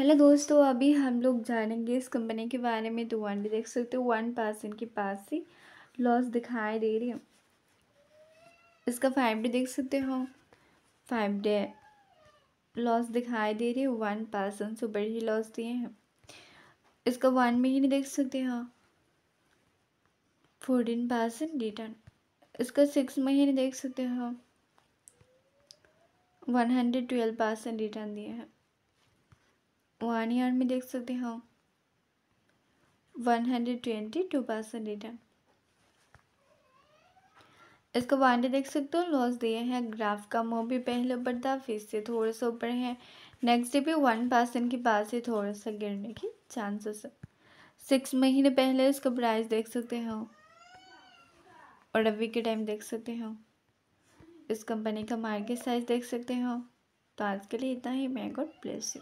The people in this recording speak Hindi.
हेलो दोस्तों अभी हम लोग जानेंगे इस कंपनी के बारे में तो वन भी देख सकते हो वन परसेंट के पास ही लॉस दिखाई दे रही है इसका फाइव डे देख सकते हो फाइव डे लॉस दिखाई दे रही है वन परसेंट से बड़ी ही लॉस दिए हैं इसका वन महीने देख सकते हो फोर्टीन परसेंट रिटर्न इसका सिक्स महीने देख सकते हो one hundred twelve percent return दिए हैं वन ईयर में देख सकते हो one hundred twenty two percent return इसको वांडे देख सकते हो लॉस दिए हैं ग्राफ का मो भी पहले ऊपर था फिर से थोड़े से ऊपर है नेक्स्ट डे भी वन परसेंट के पास ही थोड़ा सा गिरने की चांसेस है सिक्स महीने पहले इसका प्राइस देख सकते हो और अभी के टाइम देख सकते हो इस कंपनी का मार्केट साइज देख सकते हो तो आज के लिए इतना ही मैं गॉड प्लेस